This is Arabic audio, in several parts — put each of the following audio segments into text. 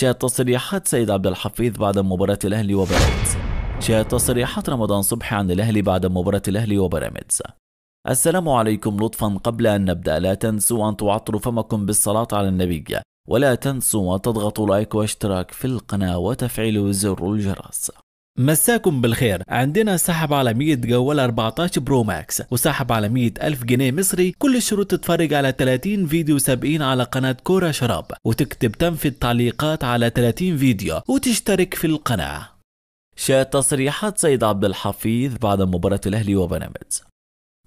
شاهد تصريحات سيد عبد الحفيظ بعد مباراة الأهلي وبيراميدز شاهد تصريحات رمضان صبحي عن الأهلي بعد مباراة الأهلي وبيراميدز السلام عليكم لطفا قبل أن نبدأ لا تنسوا أن تعطروا فمكم بالصلاة على النبي ولا تنسوا أن تضغطوا لايك واشتراك في القناة وتفعيل زر الجرس مساكم بالخير عندنا سحب على 100 جوال 14 برو ماكس وسحب على 100 ألف جنيه مصري كل الشروط تتفرج على 30 فيديو 70 على قناة كورة شراب وتكتب تم في التعليقات على 30 فيديو وتشترك في القناة شاء تصريحات سيد عبد الحفيظ بعد مباراة الأهلي وبنامت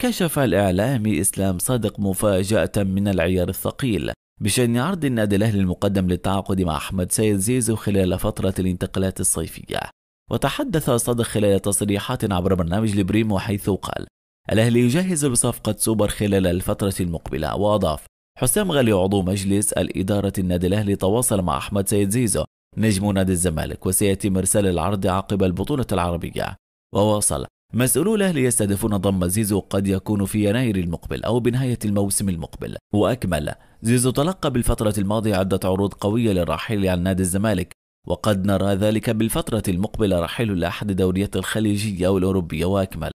كشف الإعلامي إسلام صادق مفاجأة من العيار الثقيل بشأن عرض النادي الأهلي المقدم للتعاقد مع أحمد سيد زيزو خلال فترة الانتقالات الصيفية وتحدث صادق خلال تصريحات عبر برنامج لبريمو حيث قال الأهلي يجهز لصفقة سوبر خلال الفترة المقبلة وأضاف حسام غالي عضو مجلس الإدارة النادي الأهلي تواصل مع أحمد سيد زيزو نجم نادي الزمالك وسيأتي مرسال العرض عقب البطولة العربية وواصل مسؤولو الأهلي يستهدفون ضم زيزو قد يكون في يناير المقبل أو بنهاية الموسم المقبل وأكمل زيزو تلقى بالفترة الماضية عدة عروض قوية للرحيل عن نادي الزمالك وقد نرى ذلك بالفترة المقبلة رحيل لأحد دوريات الخليجية والأوروبية وأكمل